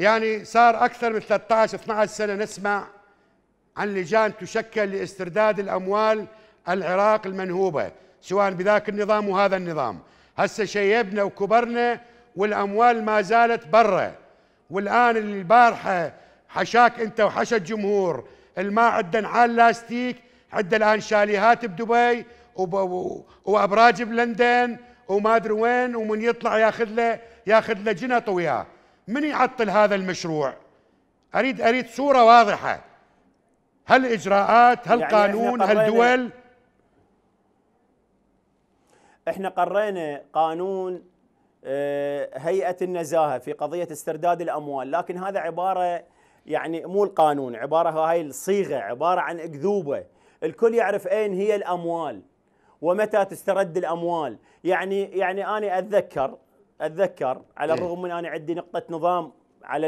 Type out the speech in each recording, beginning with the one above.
يعني صار أكثر من 13 12 سنة نسمع عن لجان تشكل لاسترداد الأموال العراق المنهوبة سواء بذاك النظام وهذا النظام هسه شيبنا وكبرنا والأموال ما زالت برا والآن البارحة حشاك أنت وحشى الجمهور الماء عندنا نعال لاستيك عندنا الآن شاليهات بدبي وأبراج بلندن وما أدري وين ومن يطلع ياخذ له ياخذ له جنط وياه من يعطل هذا المشروع اريد اريد صوره واضحه هل اجراءات هل يعني قانون هل دول احنا قرينا قانون آه، هيئه النزاهه في قضيه استرداد الاموال لكن هذا عباره يعني مو القانون عباره هاي الصيغه عباره عن اكذوبه الكل يعرف اين هي الاموال ومتى تسترد الاموال يعني يعني انا اتذكر اتذكر على إيه. الرغم من انا عندي نقطه نظام على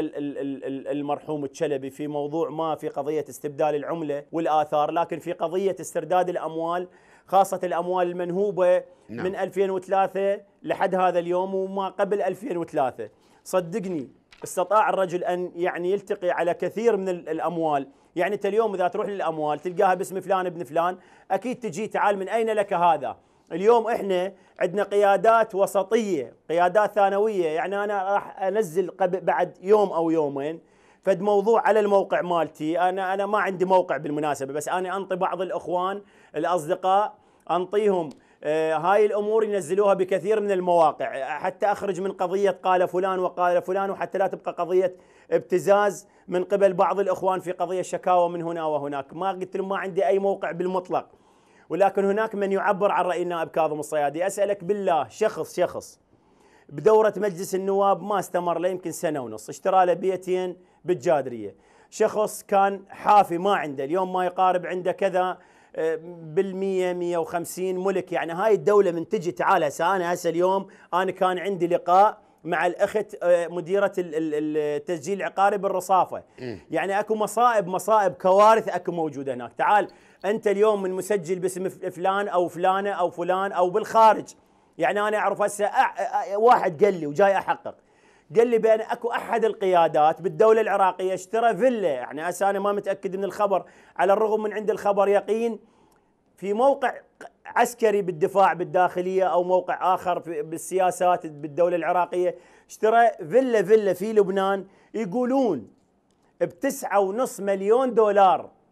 المرحوم الشلبي في موضوع ما في قضيه استبدال العمله والاثار لكن في قضيه استرداد الاموال خاصه الاموال المنهوبه نعم. من 2003 لحد هذا اليوم وما قبل 2003 صدقني استطاع الرجل ان يعني يلتقي على كثير من الاموال يعني انت اليوم اذا تروح للاموال تلقاها باسم فلان ابن فلان اكيد تجي تعال من اين لك هذا اليوم احنا عندنا قيادات وسطيه قيادات ثانويه يعني انا راح انزل بعد يوم او يومين فد موضوع على الموقع مالتي انا انا ما عندي موقع بالمناسبه بس انا انطي بعض الاخوان الاصدقاء انطيهم آه، هاي الامور ينزلوها بكثير من المواقع حتى اخرج من قضيه قال فلان وقال فلان وحتى لا تبقى قضيه ابتزاز من قبل بعض الاخوان في قضيه شكاوى من هنا وهناك ما قلت لهم ما عندي اي موقع بالمطلق ولكن هناك من يعبر عن رأي النائب كاظم الصيادي أسألك بالله شخص شخص بدورة مجلس النواب ما استمر له يمكن سنة ونص اشترى له بيتين بالجادرية شخص كان حافي ما عنده اليوم ما يقارب عنده كذا آه، بالمية مية وخمسين ملك يعني هاي الدولة من تجي تعال هسه أنا هسه اليوم أنا كان عندي لقاء مع الاخت آه، مديره التسجيل العقاري بالرصافه يعني اكو مصائب مصائب كوارث اكو موجوده هناك تعال انت اليوم من مسجل باسم فلان او فلانه او فلان او بالخارج يعني انا اعرف هسه واحد قال لي وجاي احقق قال لي بان اكو احد القيادات بالدوله العراقيه اشترى فيلا يعني هسه انا ما متاكد من الخبر على الرغم من عند الخبر يقين في موقع عسكري بالدفاع بالداخليه او موقع اخر بالسياسات بالدوله العراقيه اشترى فيلا فيلا في لبنان يقولون بتسعة ونص مليون دولار